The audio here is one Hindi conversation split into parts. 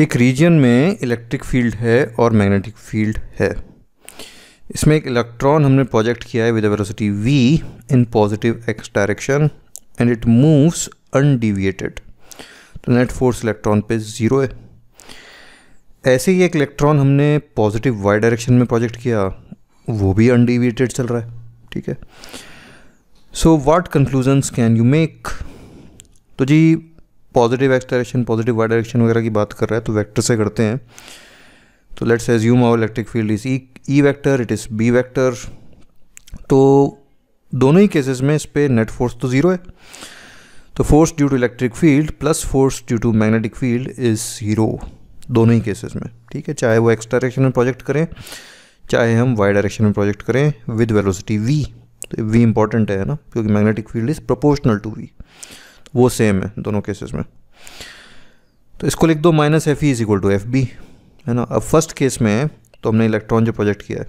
एक रीजन में इलेक्ट्रिक फील्ड है और मैग्नेटिक फील्ड है इसमें एक इलेक्ट्रॉन हमने प्रोजेक्ट किया है with velocity v in positive x direction and it moves undeviated तो नेट फोर्स इलेक्ट्रॉन पे ज़ीरो है ऐसे ही एक इलेक्ट्रॉन हमने पॉजिटिव वाई डायरेक्शन में प्रोजेक्ट किया वो भी अनडिविएटेड चल रहा है ठीक है so what conclusions can you make तो जी positive x direction positive y direction वगैरह की बात कर रहा है तो वेक्टर से करते हैं तो let's assume our electric field is E vector it is B vector तो दोनों ही केसेस में इस पर नेट फोर्स तो ज़ीरो है तो force due to electric field plus force due to magnetic field is zero दोनों ही केसेस में ठीक है चाहे वो एक्स डायरेक्शन में प्रोजेक्ट करें चाहे हम वाई डायरेक्शन में प्रोजेक्ट करें विद वेलोसिटी वी तो वी इंपॉर्टेंट है ना क्योंकि magnetic field is proportional to v वो सेम है दोनों केसेस में तो इसको लिख दो minus F E is equal to F B है ना अब फर्स्ट केस में तो हमने इलेक्ट्रॉन जो प्रोजेक्ट किया है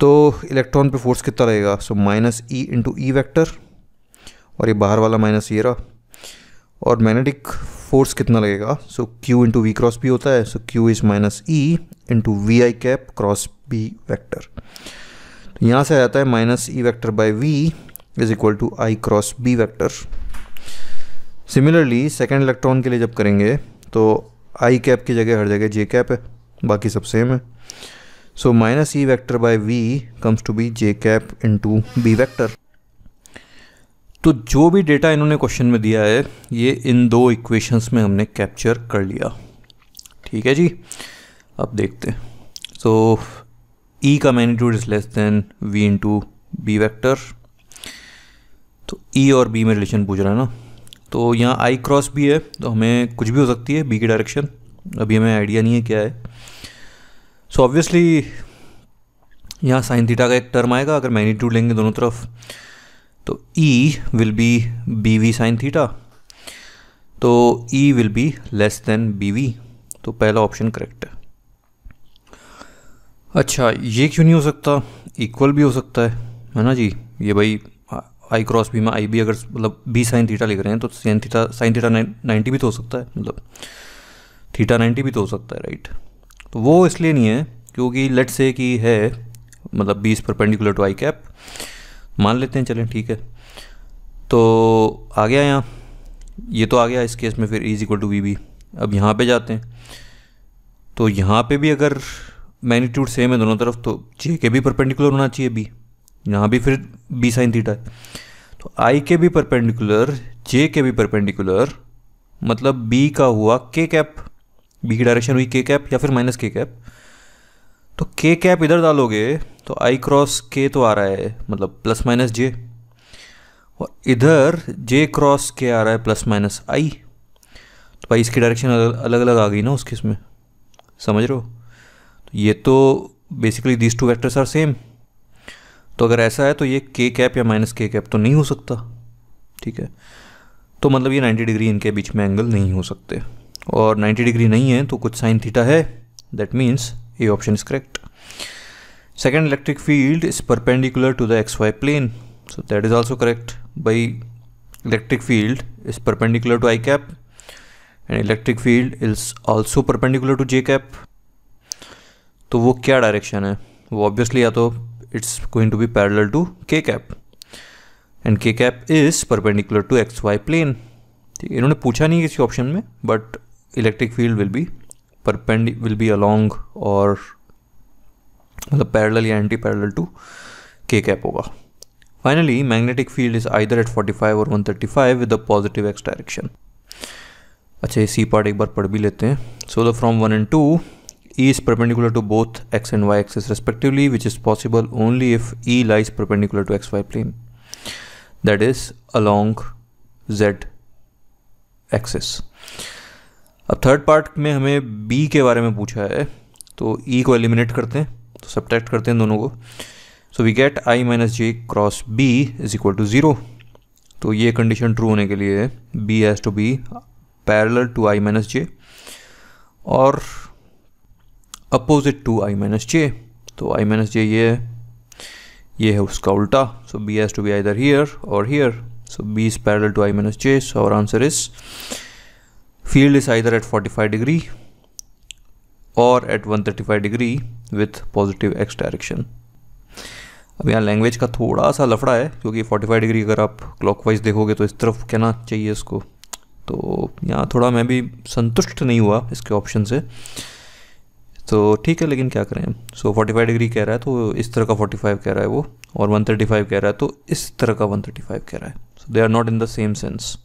तो इलेक्ट्रॉन पे फोर्स कितना रहेगा so minus e into E vector और ये बाहर वाला माइनस ये रहा और मैग्नेटिक फोर्स कितना लगेगा so q into v cross B होता है so q is minus e into v i cap cross B vector तो यहाँ से आ जाता है minus E vector by v is equal to i cross B vector similarly second electron के लिए जब करेंगे तो आई कैप की जगह हर जगह जे कैप है बाकी सब सेम है so minus E vector by v comes to B j cap into B vector तो जो भी डेटा इन्होंने क्वेश्चन में दिया है ये इन दो इक्वेशंस में हमने कैप्चर कर लिया ठीक है जी अब देखते हैं सो ई e का magnitude is less than v into B vector तो ई e और बी में रिलेशन पूछ रहा है ना तो यहाँ आई क्रॉस भी है तो हमें कुछ भी हो सकती है बी की डायरेक्शन अभी हमें आइडिया नहीं है क्या है सो ऑब्वियसली यहाँ साइन थीटा का एक टर्म आएगा अगर मैग्नीट्यूड लेंगे दोनों तरफ तो E will be B v sine theta तो E will be less than B v तो पहला ऑप्शन करेक्ट है अच्छा ये क्यों नहीं हो सकता इक्वल भी हो सकता है है ना जी ये भाई आई क्रॉस बी में आई बी अगर मतलब बी साइन थीटा लिख रहे हैं तो sine theta sine theta ninety भी तो हो सकता है मतलब थीटा नाइन्टी भी तो हो सकता है राइट तो वो इसलिए नहीं है क्योंकि लेट से कि है मतलब बीस परपेंडिकुलर टू आई कैप मान लेते हैं चलें ठीक है तो आ गया यहाँ ये तो आ गया इस केस में फिर is equal to v B अब यहाँ पे जाते हैं तो यहाँ पे भी अगर मैग्नीट्यूड सेम है दोनों तरफ तो जे के भी परपेंडिकुलर होना चाहिए बी यहाँ भी फिर बी साइन थीटा है तो आई के भी परपेंडिकुलर जे के भी परपेंडिकुलर मतलब बी का हुआ के कैप बी की डायरेक्शन हुई के कैप या फिर माइनस के कैप तो के कैप इधर डालोगे तो आई क्रॉस के तो आ रहा है मतलब प्लस माइनस जे और इधर जे क्रॉस के आ रहा है प्लस माइनस आई तो भाई इसकी डायरेक्शन अलग अलग आ गई ना उसके इसमें समझ रहे हो तो ये तो basically these two vectors are same तो अगर ऐसा है तो ये के कैप या माइनस के कैप तो नहीं हो सकता ठीक है तो मतलब ये 90 डिग्री इनके बीच में एंगल नहीं हो सकते और 90 डिग्री नहीं है तो कुछ साइन थीटा है दैट मीन्स ये option is correct second electric field is perpendicular to the x y plane so that is also correct by electric field is perpendicular to i cap and electric field is also perpendicular to j cap तो वो क्या डायरेक्शन है वो ऑब्वियसली या तो it's going to be parallel to k cap and k cap is perpendicular to x y plane ठीक इन्होंने पूछा नहीं किसी ऑप्शन में but electric field will be perpend will be along और मतलब पैरल या anti parallel to k cap होगा finally magnetic field is either at 45 और 135 with a positive x direction अच्छा ये सी पार्ट एक बार पढ़ भी लेते हैं so the from one and two E is perpendicular to both x and y axis respectively, which is possible only if E lies perpendicular to xy plane, that is along z axis अब थर्ड पार्ट में हमें बी के बारे में पूछा है तो ई e को एलिमिनेट करते हैं तो सब्ट्रैक्ट करते हैं दोनों को so we get i minus j cross B is equal to zero तो ये कंडीशन ट्रू होने के लिए B has to be parallel to i minus j और opposite to i minus j तो आई माइनस जे ये है ये है उसका उल्टा so B has to be there here और here so B is parallel to i minus j so our answer is field is there at forty five degree और at one thirty five degree with positive x direction अब यहाँ लैंग्वेज का थोड़ा सा लफड़ा है क्योंकि फोर्टी फाइव डिग्री अगर आप क्लॉकवाइज देखोगे तो इस तरफ कहना चाहिए इसको तो यहाँ थोड़ा मैं भी संतुष्ट नहीं हुआ इसके ऑप्शन से तो ठीक है लेकिन क्या करें हम सो फोर्टी फाइव डिग्री कह रहा है तो इस तरह का फोर्टी फाइव कह रहा है वो और वन थर्टी फाइव कह रहा है तो इस तरह का वन थर्टी फाइव कह रहा है so they are not in the same sense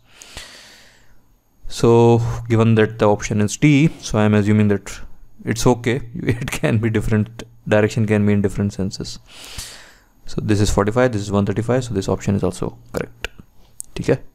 so given that the option is T so I am assuming that it's okay it can be different direction can be in different senses so this is forty five this is one thirty five so this option is also correct ठीक है